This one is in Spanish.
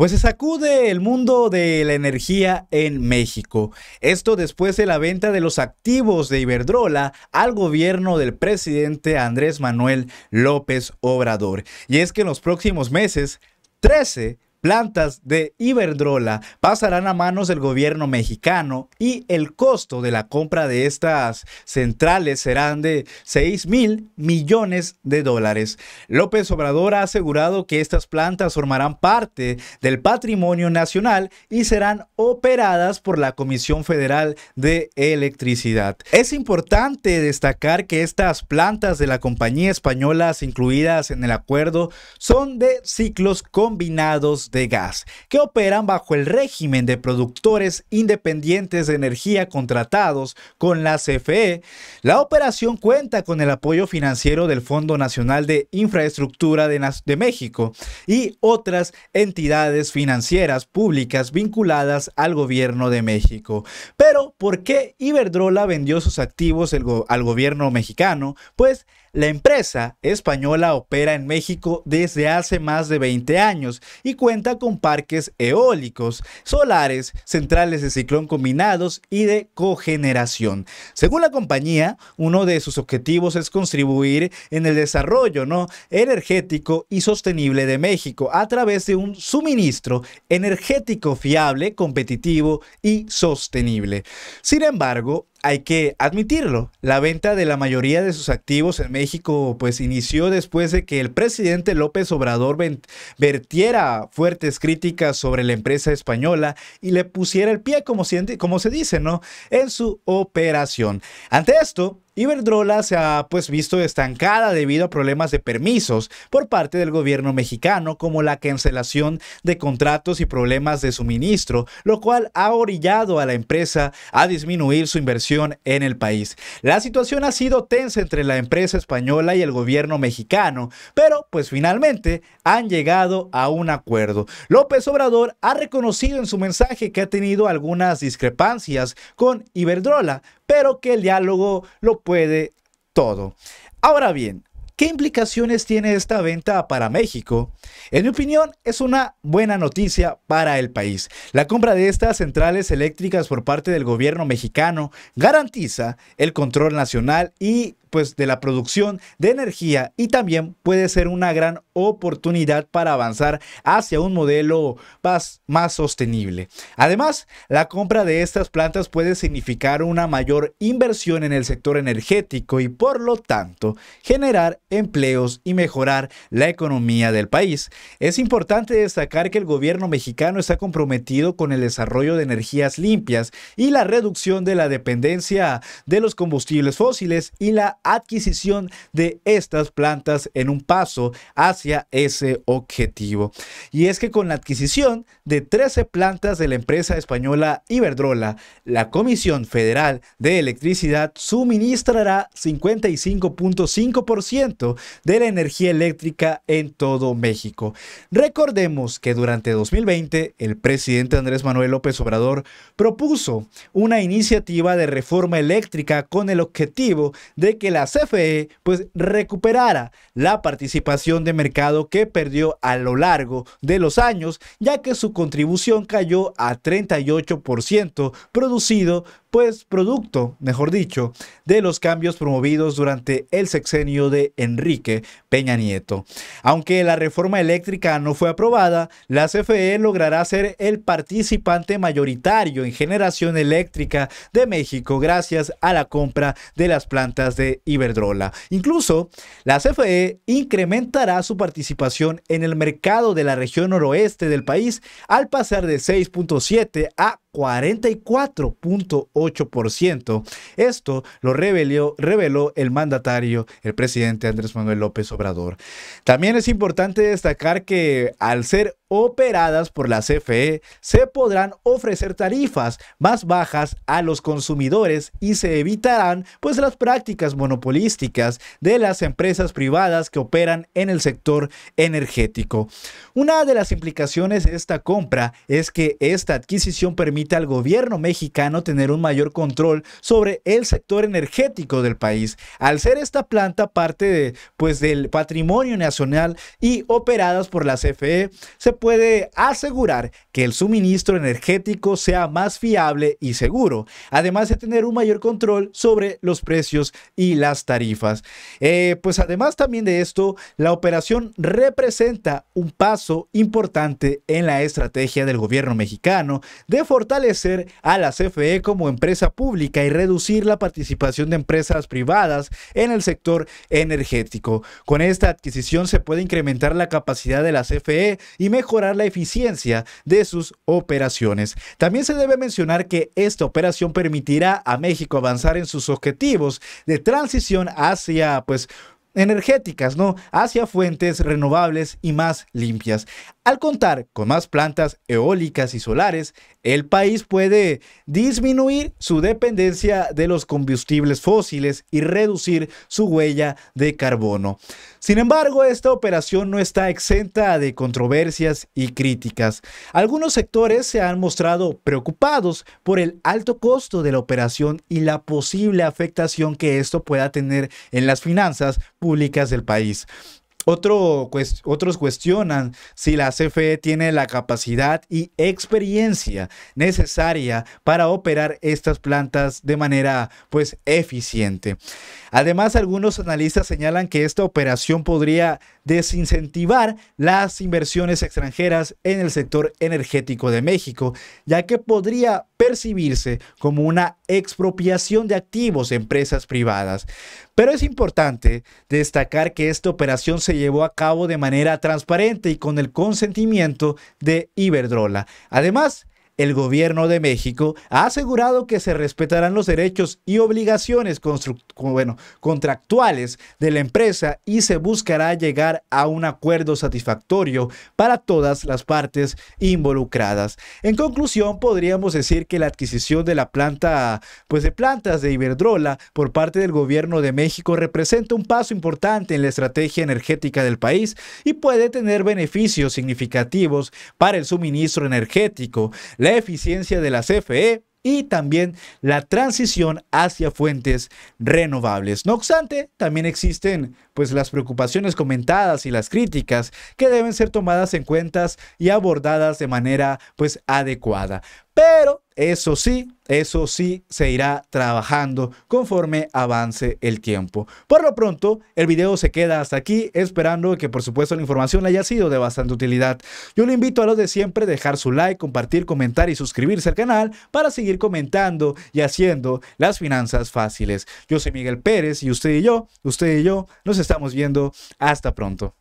Pues se sacude el mundo de la energía en México. Esto después de la venta de los activos de Iberdrola al gobierno del presidente Andrés Manuel López Obrador. Y es que en los próximos meses, 13 plantas de Iberdrola pasarán a manos del gobierno mexicano y el costo de la compra de estas centrales serán de 6 mil millones de dólares. López Obrador ha asegurado que estas plantas formarán parte del patrimonio nacional y serán operadas por la Comisión Federal de Electricidad. Es importante destacar que estas plantas de la compañía española incluidas en el acuerdo son de ciclos combinados de gas, que operan bajo el régimen de productores independientes de energía contratados con la CFE. La operación cuenta con el apoyo financiero del Fondo Nacional de Infraestructura de, México y otras entidades financieras públicas vinculadas al gobierno de México. Pero, ¿por qué Iberdrola vendió sus activos al gobierno mexicano? Pues la empresa española opera en México desde hace más de 20 años y cuenta con parques eólicos, solares, centrales de ciclón combinados y de cogeneración. Según la compañía, uno de sus objetivos es contribuir en el desarrollo ¿no? energético y sostenible de México a través de un suministro energético fiable, competitivo y sostenible. Sin embargo, hay que admitirlo, la venta de la mayoría de sus activos en México pues inició después de que el presidente López Obrador vertiera fuertes críticas sobre la empresa española y le pusiera el pie, como, como se dice, ¿no? En su operación. Ante esto, Iberdrola se ha pues visto estancada debido a problemas de permisos por parte del gobierno mexicano como la cancelación de contratos y problemas de suministro, lo cual ha orillado a la empresa a disminuir su inversión en el país. La situación ha sido tensa entre la empresa española y el gobierno mexicano, pero pues finalmente han llegado a un acuerdo. López Obrador ha reconocido en su mensaje que ha tenido algunas discrepancias con Iberdrola, pero que el diálogo lo puede todo. Ahora bien, ¿Qué implicaciones tiene esta venta para México? En mi opinión, es una buena noticia para el país. La compra de estas centrales eléctricas por parte del gobierno mexicano garantiza el control nacional y pues, de la producción de energía y también puede ser una gran oportunidad para avanzar hacia un modelo más, más sostenible. Además, la compra de estas plantas puede significar una mayor inversión en el sector energético y por lo tanto generar empleos y mejorar la economía del país. Es importante destacar que el gobierno mexicano está comprometido con el desarrollo de energías limpias y la reducción de la dependencia de los combustibles fósiles y la adquisición de estas plantas en un paso hacia ese objetivo. Y es que con la adquisición de 13 plantas de la empresa española Iberdrola, la Comisión Federal de Electricidad suministrará 55.5% de la energía eléctrica en todo México. Recordemos que durante 2020 el presidente Andrés Manuel López Obrador propuso una iniciativa de reforma eléctrica con el objetivo de que la CFE pues recuperara la participación de mercado que perdió a lo largo de los años, ya que su contribución cayó a 38% producido pues producto, mejor dicho, de los cambios promovidos durante el sexenio de Enrique Peña Nieto. Aunque la reforma eléctrica no fue aprobada, la CFE logrará ser el participante mayoritario en generación eléctrica de México gracias a la compra de las plantas de Iberdrola. Incluso, la CFE incrementará su participación en el mercado de la región noroeste del país al pasar de 6.7 a 44.8%. Esto lo reveló, reveló el mandatario, el presidente Andrés Manuel López Obrador. También es importante destacar que al ser operadas por la CFE, se podrán ofrecer tarifas más bajas a los consumidores y se evitarán pues las prácticas monopolísticas de las empresas privadas que operan en el sector energético. Una de las implicaciones de esta compra es que esta adquisición permite al gobierno mexicano tener un mayor control sobre el sector energético del país, al ser esta planta parte de, pues, del patrimonio nacional y operadas por la CFE, se puede asegurar que el suministro energético sea más fiable y seguro, además de tener un mayor control sobre los precios y las tarifas. Eh, pues además también de esto, la operación representa un paso importante en la estrategia del gobierno mexicano de fortalecer a la CFE como empresa pública y reducir la participación de empresas privadas en el sector energético. Con esta adquisición se puede incrementar la capacidad de la CFE y mejorar mejorar la eficiencia de sus operaciones. También se debe mencionar que esta operación permitirá a México avanzar en sus objetivos de transición hacia, pues, energéticas, ¿no? Hacia fuentes renovables y más limpias. Al contar con más plantas eólicas y solares, el país puede disminuir su dependencia de los combustibles fósiles y reducir su huella de carbono. Sin embargo, esta operación no está exenta de controversias y críticas. Algunos sectores se han mostrado preocupados por el alto costo de la operación y la posible afectación que esto pueda tener en las finanzas públicas del país otros cuestionan si la CFE tiene la capacidad y experiencia necesaria para operar estas plantas de manera pues eficiente. Además, algunos analistas señalan que esta operación podría desincentivar las inversiones extranjeras en el sector energético de México, ya que podría percibirse como una expropiación de activos de empresas privadas. Pero es importante destacar que esta operación se llevó a cabo de manera transparente y con el consentimiento de Iberdrola. Además, el gobierno de México ha asegurado que se respetarán los derechos y obligaciones contractuales de la empresa y se buscará llegar a un acuerdo satisfactorio para todas las partes involucradas. En conclusión, podríamos decir que la adquisición de la planta, pues de plantas de Iberdrola por parte del gobierno de México representa un paso importante en la estrategia energética del país y puede tener beneficios significativos para el suministro energético. La eficiencia de la CFE y también la transición hacia fuentes renovables. No obstante, también existen pues las preocupaciones comentadas y las críticas que deben ser tomadas en cuentas y abordadas de manera pues adecuada. Pero eso sí, eso sí se irá trabajando conforme avance el tiempo. Por lo pronto, el video se queda hasta aquí, esperando que por supuesto la información haya sido de bastante utilidad. Yo le invito a los de siempre dejar su like, compartir, comentar y suscribirse al canal para seguir comentando y haciendo las finanzas fáciles. Yo soy Miguel Pérez y usted y yo, usted y yo nos estamos estamos viendo. Hasta pronto.